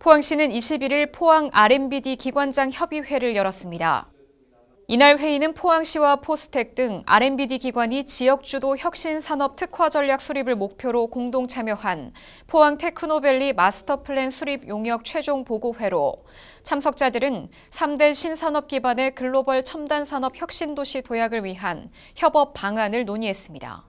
포항시는 21일 포항 R&BD m 기관장 협의회를 열었습니다. 이날 회의는 포항시와 포스텍 등 R&BD 기관이 지역주도 혁신산업 특화 전략 수립을 목표로 공동 참여한 포항 테크노밸리 마스터플랜 수립 용역 최종 보고회로 참석자들은 3대 신산업 기반의 글로벌 첨단산업 혁신도시 도약을 위한 협업 방안을 논의했습니다.